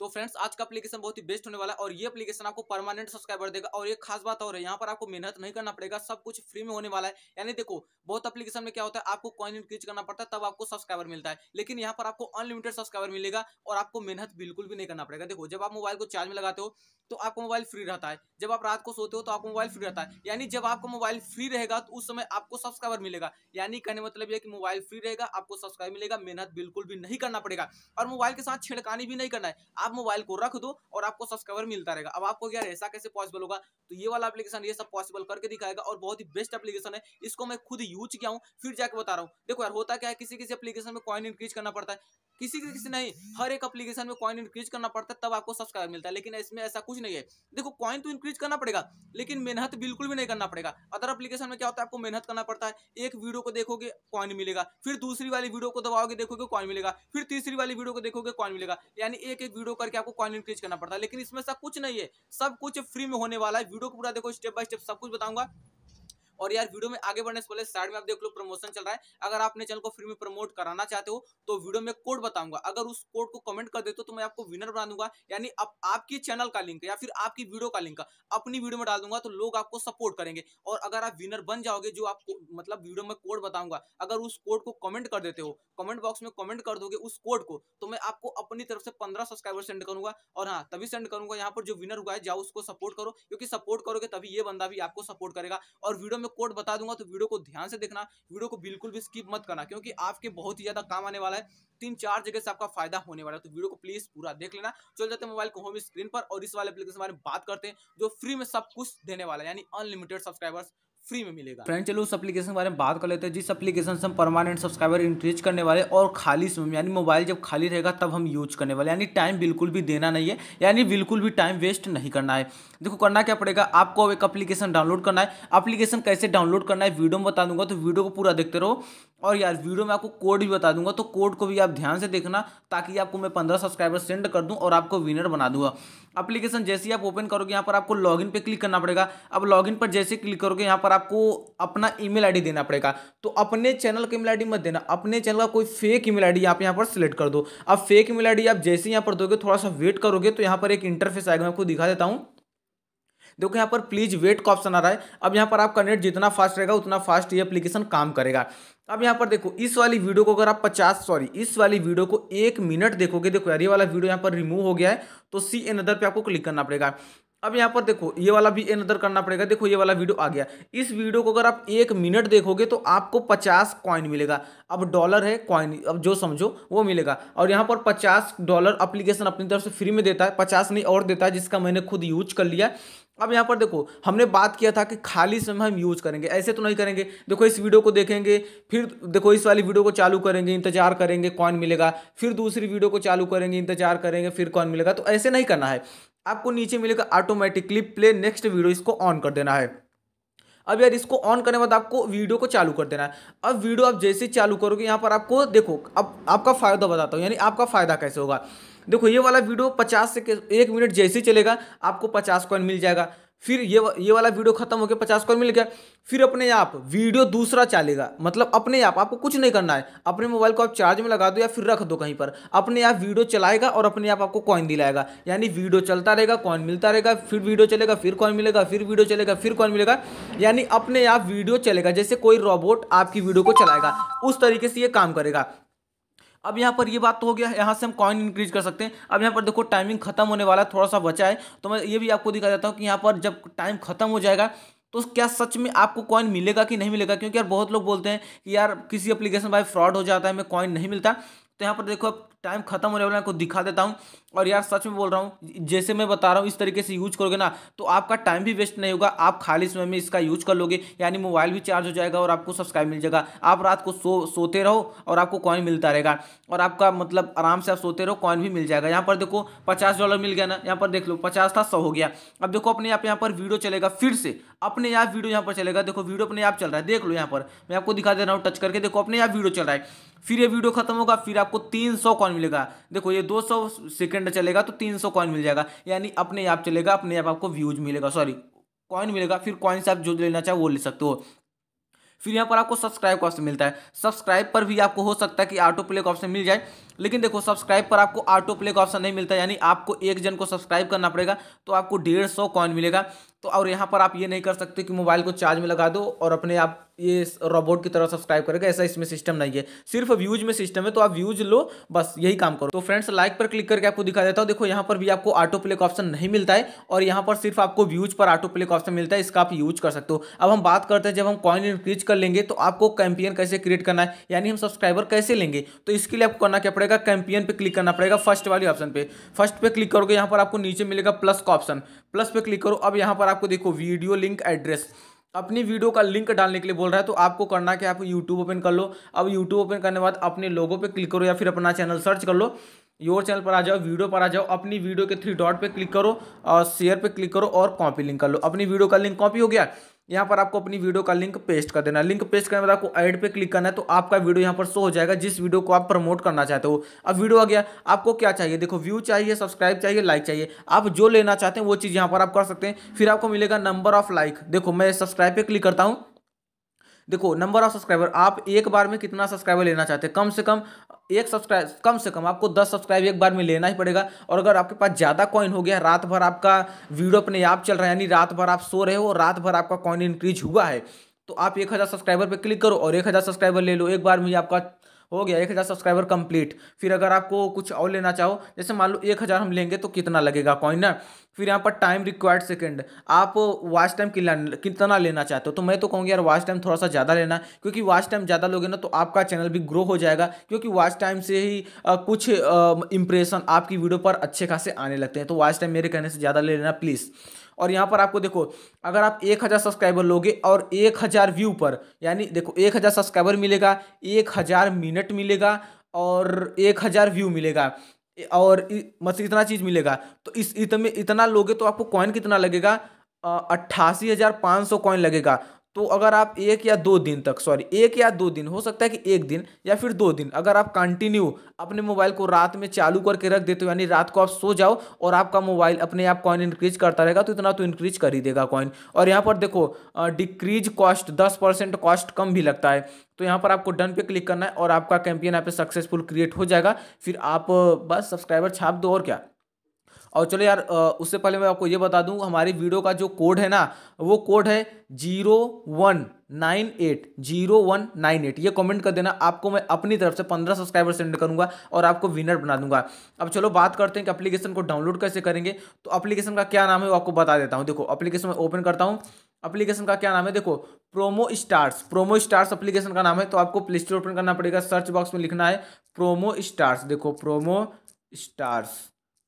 तो फ्रेंड्स आज का एप्लीकेशन बहुत ही बेस्ट होने वाला है और ये एप्लीकेशन आपको परमानेंट सब्सक्राइबर देगा और एक खास बात और है यहाँ पर आपको मेहनत नहीं करना पड़ेगा सब कुछ फ्री में होने वाला है यानी देखो बहुत एप्लीकेशन में क्या होता है आपको कॉइन इंक्रीज करना पड़ता है तब आपको सब्सक्राइबर मिलता है लेकिन यहाँ पर आपको अनलिमिटेड सब्सक्राइबर मिलेगा और आपको मेहनत बिल्कुल भी नहीं करना पड़ेगा देखो जब आप मोबाइल को चार्ज में लगाते हो तो आपको मोबाइल फ्री रहता है जब आप रात को सोते हो तो आपको मोबाइल फ्री रहता है यानी जब आपका मोबाइल फ्री रहेगा तो उस समय आपको सब्सक्राइबर मिलेगा यानी कहने मतलब यह कि मोबाइल फ्री रहेगा आपको सब्सक्राइब मिलेगा मेहनत बिल्कुल भी नहीं करना पड़ेगा और मोबाइल के साथ छिड़कानी भी नहीं करना है आप मोबाइल को रख दो और आपको सब्सक्राइबर मिलता रहेगा अब आपको यार ऐसा कैसे पॉसिबल होगा तो ये वाला एप्लीकेशन ये सब पॉसिबल करके दिखाएगा और बहुत ही बेस्ट एप्लीकेशन है इसको मैं खुद यूज किया हूँ फिर जाकर बता रहा हूँ देखो यार होता क्या है किसी किसी एप्लीकेशन में कॉइन इंक्रीज करना पड़ता है किसी के किसी नहीं हर एक एप्लीकेशन में कॉइन इंक्रीज करना पड़ता है तब आपको सब्सक्राइब मिलता है लेकिन इसमें ऐसा कुछ नहीं है देखो कॉइन तो इंक्रीज करना पड़ेगा लेकिन मेहनत बिल्कुल भी नहीं करना पड़ेगा अदर एप्लीकेशन में क्या होता है आपको मेहनत करना पड़ता है एक वीडियो को देखोगे कॉइन मिलेगा फिर दूसरी वाली वीडियो को दबाओगे देखोगे कॉइन मिलेगा फिर तीसरी वाली वीडियो को देखोगे कॉइन मिलेगा यानी एक एक वीडियो करके आपको कॉइन इंक्रीज करना पड़ता है लेकिन इसमें ऐसा कुछ नहीं है सब कुछ फ्री में होने वाला है वीडियो को पूरा देखो स्टेप बाय स्टेप सब कुछ बताऊंगा और यार वीडियो में आगे बढ़ने से पहले साइड में आप देख लो प्रमोशन चल रहा है अगर आपने चैनल को फ्री में प्रमोट कराना चाहते हो तो वीडियो में कोड बताऊंगा अगर उस कोड को कमेंट कर देते हो तो मैं आपको विनर बना दूंगा यानी अब आपके चैनल का लिंक या फिर आपकी वीडियो का लिंक अपनी वीडियो में डाल दूंगा तो लोग आपको सपोर्ट करेंगे और अगर आप विनर बन जाओगे जो आपको मतलब वीडियो में कोड बताऊंगा अगर उस कोड को कमेंट कर देते हो कमेंट बॉक्स में कमेंट कर दोगे उस कोड को तो मैं आपको अपनी तरफ से पंद्रह सब्सक्राइबर सेंड करूंगा और हाँ तभी सेंड करूंगा यहाँ पर जो विनर हुआ है जाओ उसको सपोर्ट करो क्योंकि सपोर्ट करोगे तभी ये बंदा भी आपको सपोर्ट करेगा और वीडियो में मैं कोड बता दूंगा तो वीडियो को ध्यान से देखना वीडियो को बिल्कुल भी स्किप मत करना क्योंकि आपके बहुत ही ज़्यादा काम आने वाला है तीन चार जगह से आपका फायदा होने वाला है तो वीडियो को प्लीज पूरा देख लेना चल जाते हैं मोबाइल को होम स्क्रीन पर और इस वाले एप्लीकेशन बारे में बात करते हैं जो फ्री में सब कुछ देने वाला है यानी अनलिमिटेड सब्सक्राइबर्स फ्री में मिलेगा फ्रेंड चलो उस एप्लीकेशन के बारे में बात कर लेते हैं जिस एप्लीकेशन से हम परमानेंट सब्सक्राइबर इंक्रीज करने वाले और खाली समय यानी मोबाइल जब खाली रहेगा तब हम यूज करने वाले यानी टाइम बिल्कुल भी देना नहीं है यानी बिल्कुल भी टाइम वेस्ट नहीं करना है देखो करना क्या पड़ेगा आपको एक अपलीकेशन डाउनलोड करना है अप्लीकेशन कैसे डाउनलोड करना है वीडियो में बता दूंगा तो वीडियो को पूरा देखते रहो और यार वीडियो में आपको कोड भी बता दूंगा तो कोड को भी आप ध्यान से देखना ताकि आपको मैं पंद्रह सब्सक्राइबर सेंड कर दूँ और आपको विनर बना दूंगा अप्लीकेशन जैसे ही आप ओपन करोगे यहाँ पर आपको लॉग पे क्लिक करना पड़ेगा अब लॉग पर जैसे क्लिक करोगे यहाँ पर आपको अपना ईमेल आईडी देना पड़ेगा तो अपने चैनल का ईमेल आईडी मत देना अपने चैनल का कोई फेक ईमेल आईडी आप यहाँ पर सिलेक्ट कर दो अब फेक ईमेल आईडी आप जैसे यहाँ पर दोगे थोड़ा सा वेट करोगे तो यहाँ पर एक इंटरफेस आएगा मैं आपको दिखा देता हूँ देखो यहाँ पर प्लीज वेट का ऑप्शन आ रहा है अब यहाँ पर आपका नेट जितना फास्ट रहेगा उतना फास्ट ये एप्लीकेशन काम करेगा अब यहाँ पर देखो इस वाली वीडियो को अगर आप 50 सॉरी इस वाली वीडियो को एक मिनट देखोगे देखो यार ये वाला वीडियो यहाँ पर रिमूव हो गया है तो सी एन अदर पर आपको क्लिक करना पड़ेगा अब यहाँ पर देखो ये वाला भी एनदर करना पड़ेगा देखो ये वाला वीडियो आ गया इस वीडियो को अगर आप एक मिनट देखोगे तो आपको पचास कॉइन मिलेगा अब डॉलर है कॉइन अब जो समझो वो मिलेगा और यहाँ पर पचास डॉलर अप्लीकेशन अपनी तरफ से फ्री में देता है पचास नहीं और देता है जिसका मैंने खुद यूज कर लिया अब यहाँ पर देखो हमने बात किया था कि खाली समय हम यूज करेंगे ऐसे तो नहीं करेंगे देखो इस वीडियो को देखेंगे फिर देखो इस वाली वीडियो को चालू करेंगे इंतजार करेंगे कौन मिलेगा फिर दूसरी वीडियो को चालू करेंगे इंतजार करेंगे फिर कौन मिलेगा तो ऐसे नहीं करना है आपको नीचे मिलेगा ऑटोमेटिकली प्ले नेक्स्ट वीडियो इसको ऑन कर देना है अब यार इसको ऑन करने के बाद आपको वीडियो को चालू कर देना है अब वीडियो आप जैसे चालू करोगे यहाँ पर आपको देखो अब आपका फ़ायदा बताता हूँ यानी आपका फ़ायदा कैसे होगा देखो ये वाला वीडियो पचास से एक मिनट जैसे ही चलेगा आपको पचास कॉइन मिल जाएगा फिर ये ये वाला वीडियो खत्म हो गया पचास कॉइन मिल गया फिर अपने आप वीडियो दूसरा चलेगा मतलब अपने आप आपको कुछ नहीं करना है अपने मोबाइल को आप चार्ज में लगा दो या फिर रख दो कहीं पर अपने आप वीडियो चलाएगा और अपने आप आपको कॉइन दिलाएगा यानी वीडियो चलता रहेगा कॉइन मिलता रहेगा फिर वीडियो चलेगा फिर कॉइन मिलेगा फिर वीडियो चलेगा फिर कॉइन मिलेगा यानी अपने आप वीडियो चलेगा जैसे कोई रोबोट आपकी वीडियो को चलाएगा उस तरीके से ये काम करेगा अब यहाँ पर ये बात तो हो गया यहाँ से हम कॉइन इंक्रीज कर सकते हैं अब यहाँ पर देखो टाइमिंग खत्म होने वाला है थोड़ा सा बचा है तो मैं ये भी आपको दिखा देता हूँ कि यहाँ पर जब टाइम खत्म हो जाएगा तो क्या सच में आपको कॉइन मिलेगा कि नहीं मिलेगा क्योंकि यार बहुत लोग बोलते हैं कि यार किसी अप्लीकेशन भाई फ्रॉड हो जाता है हमें कॉइन नहीं मिलता तो यहाँ पर देखो अब टाइम खत्म होने वाला है कुछ दिखा देता हूँ और यार सच में बोल रहा हूँ जैसे मैं बता रहा हूँ इस तरीके से यूज करोगे ना तो आपका टाइम भी वेस्ट नहीं होगा आप खाली समय में इसका यूज कर लोगे यानी मोबाइल भी चार्ज हो जाएगा और आपको सब्सक्राइब मिल जाएगा आप रात को सो सोते रहो और आपको कॉइन मिलता रहेगा और आपका मतलब आराम से आप सोते रहो कॉइन भी मिल जाएगा यहाँ पर देखो पचास डॉलर मिल गया ना यहाँ पर देख लो पचास था सौ हो गया अब देखो अपने आप यहाँ पर वीडियो चलेगा फिर से अपने आप वीडियो यहाँ पर चलेगा देखो वीडियो अपने आप चल रहा है देख लो यहाँ पर मैं आपको दिखा दे रहा हूँ टच करके देखो अपने आप वीडियो चल रहा है फिर ये वीडियो खत्म होगा फिर आपको तीन सौ मिलेगा देखो ये 200 सेकेंड चलेगा तो 300 कॉइन मिल जाएगा यानी अपने आप चलेगा अपने आप आपको व्यूज मिलेगा सॉरी कॉइन मिलेगा फिर कॉइन से आप जो लेना चाहे वो ले सकते हो फिर यहाँ पर आपको सब्सक्राइब का ऑप्शन मिलता है सब्सक्राइब पर भी आपको हो सकता है कि ऑटो प्ले का ऑप्शन मिल जाए लेकिन देखो सब्सक्राइब पर आपको ऑटो प्ले का ऑप्शन नहीं मिलता यानी आपको एक जन को सब्सक्राइब करना पड़ेगा तो आपको डेढ़ सौ कॉइन मिलेगा तो और यहाँ पर आप ये नहीं कर सकते कि मोबाइल को चार्ज में लगा दो और अपने आप ये रोबोट की तरह सब्सक्राइब करेगा ऐसा इसमें सिस्टम नहीं है सिर्फ व्यूज में सिस्टम है तो आप व्यूज लो बस यही काम करो तो फ्रेंड्स लाइक पर क्लिक करके आपको दिखा देता हूँ देखो यहाँ पर भी आपको ऑटो प्ले का ऑप्शन नहीं मिलता है और यहाँ पर सिर्फ आपको व्यूज पर ऑटो प्ले का ऑप्शन मिलता है इसका आप यूज कर सकते हो अब हम बात करते हैं जब हम कॉइन इंक्रीज कर लेंगे तो आपको कैंपियन कैसे क्रिएट करना है यानी हम सब्सक्राइबर कैसे लेंगे तो इसके लिए आपको करना क्या पड़ेगा कैंपियन पे क्लिक करना पड़ेगा फर्स्ट वाले ऑप्शन पर फर्स्ट पर क्लिक करोगे यहाँ पर आपको नीचे मिलेगा प्लस का ऑप्शन प्लस पे क्लिक करो अब यहाँ पर आपको देखो वीडियो लिंक एड्रेस अपनी वीडियो का लिंक डालने के लिए बोल रहा है तो आपको करना क्या आप यूट्यूब ओपन कर लो अब यूट्यूब ओपन करने के बाद अपने लोगों पर क्लिक करो या फिर अपना चैनल सर्च कर लो योर चैनल पर आ जाओ वीडियो पर आ जाओ अपनी वीडियो के थ्री डॉट पे क्लिक करो और शेयर पे क्लिक करो और कॉपी लिंक कर लो अपनी वीडियो का लिंक कॉपी हो गया यहाँ पर आपको अपनी वीडियो का लिंक पेस्ट कर देना लिंक पेस्ट करने के बाद आपको ऐड पे क्लिक करना है तो आपका वीडियो यहाँ पर शो हो जाएगा जिस वीडियो को आप प्रमोट करना चाहते हो अब वीडियो आ गया आपको क्या चाहिए देखो व्यू चाहिए सब्सक्राइब चाहिए लाइक चाहिए आप जो लेना चाहते हैं वो चीज़ यहाँ पर आप कर सकते हैं फिर आपको मिलेगा नंबर ऑफ लाइक देखो मैं सब्सक्राइब पर क्लिक करता हूँ देखो नंबर ऑफ सब्सक्राइबर आप एक बार में कितना सब्सक्राइबर लेना चाहते हैं कम से कम एक सब्सक्राइब कम से कम आपको दस सब्सक्राइब एक बार में लेना ही पड़ेगा और अगर आपके पास ज़्यादा कॉइन हो गया रात भर आपका वीडियो अपने आप चल रहा है यानी रात भर आप सो रहे हो रात भर आपका कॉइन इंक्रीज हुआ है तो आप एक हज़ार सब्सक्राइबर पर क्लिक करो और एक हज़ार सब्सक्राइबर ले लो एक बार में आपका हो गया एक हज़ार सब्सक्राइबर कंप्लीट फिर अगर आपको कुछ और लेना चाहो जैसे मान लो एक हज़ार हम लेंगे तो कितना लगेगा कॉइन ना फिर यहाँ पर टाइम रिक्वायर्ड सेकंड आप वाच टाइम कितना लेना चाहते हो तो मैं तो कहूँगी यार वाच टाइम थोड़ा सा ज़्यादा लेना क्योंकि वाच टाइम ज़्यादा लोगे ना तो आपका चैनल भी ग्रो हो जाएगा क्योंकि वाच टाइम से ही आ, कुछ इंप्रेशन आपकी वीडियो पर अच्छे खासे आने लगते हैं तो वाच टाइम मेरे कहने से ज़्यादा ले लेना प्लीज़ और यहाँ पर आपको देखो अगर आप एक हज़ार सब्सक्राइबर लोगे और एक हज़ार व्यू पर यानी देखो एक हज़ार सब्सक्राइबर मिलेगा एक हज़ार मिनट मिलेगा और एक हज़ार व्यू मिलेगा और मतलब इतना चीज़ मिलेगा तो इस इतने इतना लोगे तो आपको कॉइन कितना लगेगा अट्ठासी हज़ार पाँच सौ कॉइन लगेगा तो अगर आप एक या दो दिन तक सॉरी एक या दो दिन हो सकता है कि एक दिन या फिर दो दिन अगर आप कंटिन्यू अपने मोबाइल को रात में चालू करके रख देते हो यानी रात को आप सो जाओ और आपका मोबाइल अपने आप कॉइन इंक्रीज करता रहेगा तो इतना तो इंक्रीज कर ही देगा कॉइन और यहाँ पर देखो डिक्रीज कॉस्ट दस परसेंट कॉस्ट कम भी लगता है तो यहाँ पर आपको डन पे क्लिक करना है और आपका कैंपेन यहाँ पे सक्सेसफुल क्रिएट हो जाएगा फिर आप बस सब्सक्राइबर छाप दो और क्या और चलो यार उससे पहले मैं आपको ये बता दूँ हमारी वीडियो का जो कोड है ना वो कोड है zero one nine eight zero one nine eight ये कमेंट कर देना आपको मैं अपनी तरफ से पंद्रह सब्सक्राइबर सेंड करूंगा और आपको विनर बना दूंगा अब चलो बात करते हैं कि एप्लीकेशन को डाउनलोड कैसे करेंगे तो एप्लीकेशन का क्या नाम है वो आपको बता देता हूँ देखो एप्लीकेशन में ओपन करता हूँ एप्लीकेशन का क्या नाम है देखो promo stars promo stars application का नाम है तो आपको प्ले स्टोर ओपन करना पड़ेगा सर्च बॉक्स में लिखना है प्रोमो स्टार्स देखो प्रोमो स्टार्स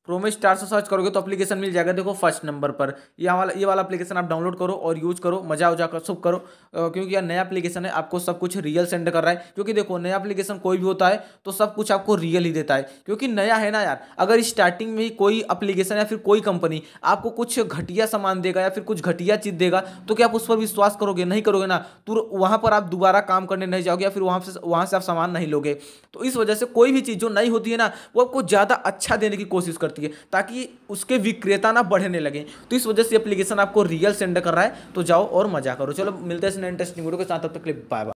क्रोम स्टार से सर्च करोगे तो अपलीकेशन मिल जाएगा देखो फर्स्ट नंबर पर यह वाला ये वाला अपलीकेशन आप डाउनलोड करो और यूज करो मजा उजा कर सब करो क्योंकि यह नया अपलीकेशन है आपको सब कुछ रियल सेंड कर रहा है क्योंकि देखो नया अपलीकेशन कोई भी होता है तो सब कुछ आपको रियल ही देता है क्योंकि नया है ना यार अगर स्टार्टिंग में कोई अपलीकेशन या फिर कोई कंपनी आपको कुछ घटिया सामान देगा या फिर कुछ घटिया चीज़ देगा तो क्या आप उस पर विश्वास करोगे नहीं करोगे ना तो वहाँ पर आप दोबारा काम करने नहीं जाओगे या फिर वहाँ से वहाँ से आप सामान नहीं लोगे तो इस वजह से कोई भी चीज़ जो नई होती है ना वो आपको ज़्यादा अच्छा देने की कोशिश करती सकती है ताकि उसके विक्रेता ना बढ़ने लगे तो इस वजह से एप्लीकेशन आपको रियल सेंड कर रहा है तो जाओ और मजा करो चलो मिलते हैं इंटरेस्टिंग वीडियो के साथ तब तक बाय बाय